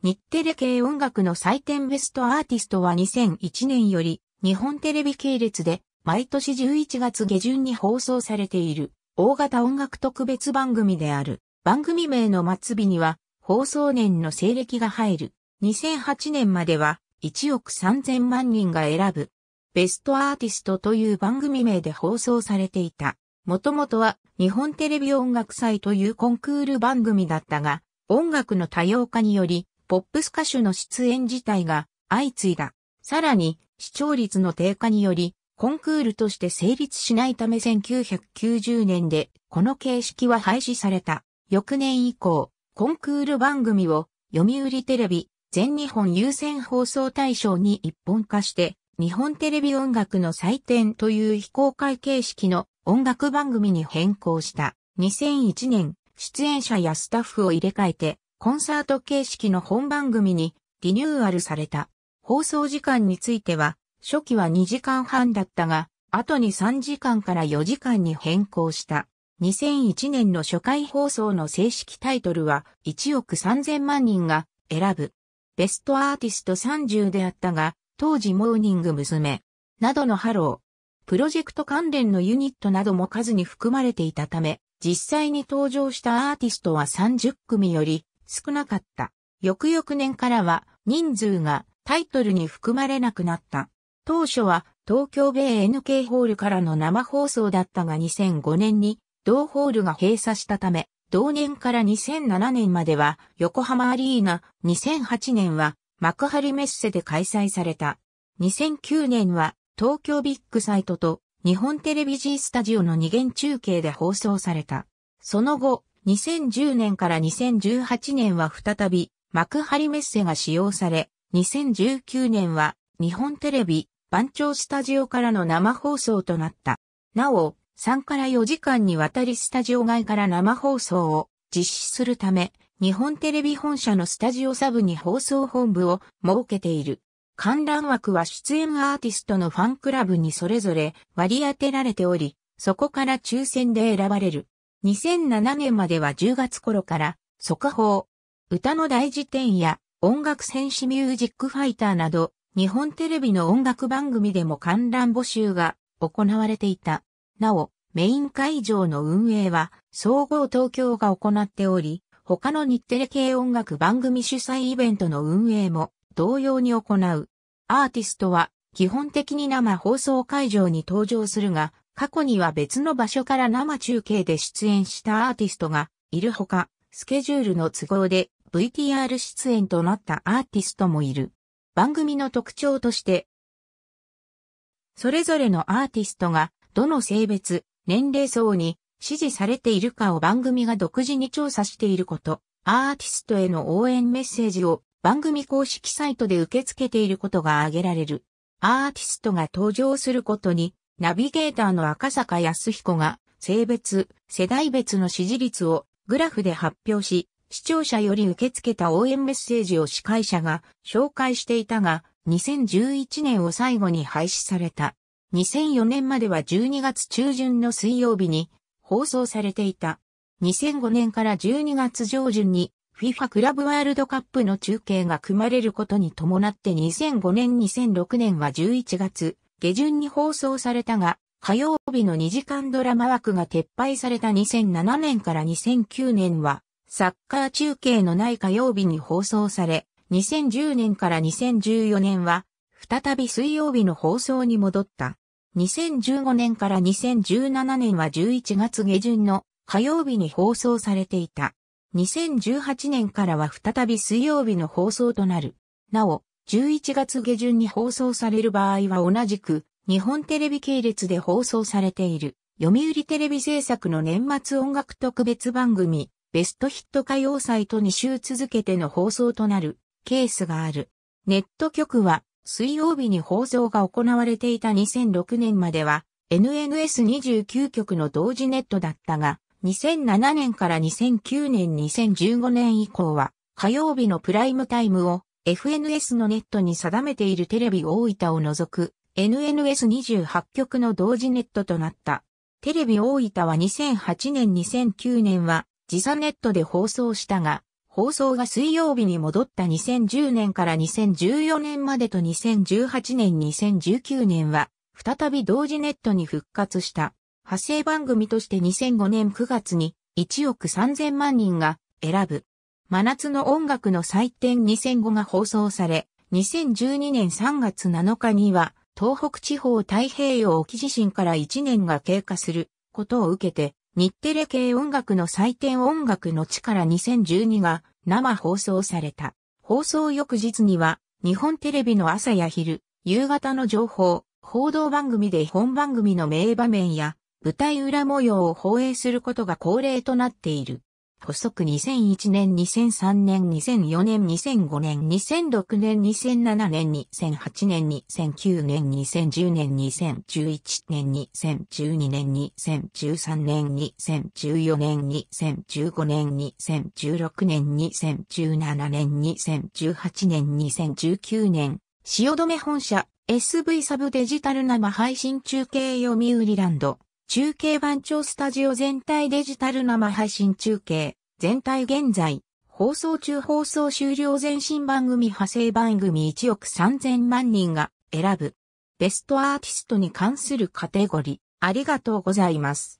日テレ系音楽の祭典ベストアーティストは2001年より日本テレビ系列で毎年11月下旬に放送されている大型音楽特別番組である。番組名の末尾には放送年の西暦が入る。2008年までは1億3000万人が選ぶ。ベストアーティストという番組名で放送されていた。もともとは日本テレビ音楽祭というコンクール番組だったが、音楽の多様化によりポップス歌手の出演自体が相次いだ。さらに、視聴率の低下により、コンクールとして成立しないため1990年でこの形式は廃止された。翌年以降、コンクール番組を読売テレビ全日本優先放送大賞に一本化して日本テレビ音楽の祭典という非公開形式の音楽番組に変更した。2001年、出演者やスタッフを入れ替えてコンサート形式の本番組にリニューアルされた。放送時間については、初期は2時間半だったが、後に3時間から4時間に変更した。2001年の初回放送の正式タイトルは1億3000万人が選ぶ。ベストアーティスト30であったが、当時モーニング娘。などのハロー。プロジェクト関連のユニットなども数に含まれていたため、実際に登場したアーティストは30組より少なかった。翌々年からは人数がタイトルに含まれなくなった。当初は東京米 NK ホールからの生放送だったが2005年に同ホールが閉鎖したため、同年から2007年までは横浜アリーナ、2008年は幕張メッセで開催された。2009年は東京ビッグサイトと日本テレビ G スタジオの二元中継で放送された。その後、2010年から2018年は再び幕張メッセが使用され、2019年は日本テレビ番長スタジオからの生放送となった。なお、3から4時間にわたりスタジオ外から生放送を実施するため、日本テレビ本社のスタジオサブに放送本部を設けている。観覧枠は出演アーティストのファンクラブにそれぞれ割り当てられており、そこから抽選で選ばれる。2007年までは10月頃から、速報、歌の大辞典や音楽戦士ミュージックファイターなど、日本テレビの音楽番組でも観覧募集が行われていた。なお、メイン会場の運営は、総合東京が行っており、他の日テレ系音楽番組主催イベントの運営も同様に行う。アーティストは基本的に生放送会場に登場するが、過去には別の場所から生中継で出演したアーティストがいるほか、スケジュールの都合で VTR 出演となったアーティストもいる。番組の特徴として、それぞれのアーティストがどの性別、年齢層に支持されているかを番組が独自に調査していること、アーティストへの応援メッセージを番組公式サイトで受け付けていることが挙げられる。アーティストが登場することにナビゲーターの赤坂康彦が、性別、世代別の支持率をグラフで発表し、視聴者より受け付けた応援メッセージを司会者が紹介していたが、2011年を最後に廃止された。2004年までは12月中旬の水曜日に放送されていた。2005年から12月上旬に FIFA クラブワールドカップの中継が組まれることに伴って2005年2006年は11月下旬に放送されたが、火曜日の2時間ドラマ枠が撤廃された2007年から2009年は、サッカー中継のない火曜日に放送され、2010年から2014年は、再び水曜日の放送に戻った。2015年から2017年は11月下旬の火曜日に放送されていた。2018年からは再び水曜日の放送となる。なお、11月下旬に放送される場合は同じく、日本テレビ系列で放送されている、読売テレビ制作の年末音楽特別番組、ベストヒット歌謡祭と2週続けての放送となるケースがある。ネット局は水曜日に放送が行われていた2006年までは NNS29 局の同時ネットだったが2007年から2009年2015年以降は火曜日のプライムタイムを FNS のネットに定めているテレビ大分を除く NNS28 局の同時ネットとなった。テレビ大分は2008年2009年は時差ネットで放送したが、放送が水曜日に戻った2010年から2014年までと2018年2019年は再び同時ネットに復活した。派生番組として2005年9月に1億3000万人が選ぶ真夏の音楽の祭典2005が放送され、2012年3月7日には、東北地方太平洋沖地震から1年が経過することを受けて、日テレ系音楽の祭典音楽の地から2012が生放送された。放送翌日には、日本テレビの朝や昼、夕方の情報、報道番組で本番組の名場面や、舞台裏模様を放映することが恒例となっている。補足2001年、2003年、2004年、2005年、2006年、2007年、2008年、2009年、2010年、2011年、2012年、2013年、2014年、2015年、2016年、2017年、2018年、2019年、汐留本社、SV サブデジタル生配信中継読売ランド。中継番長スタジオ全体デジタル生配信中継、全体現在、放送中放送終了前新番組派生番組1億3000万人が選ぶ、ベストアーティストに関するカテゴリー、ありがとうございます。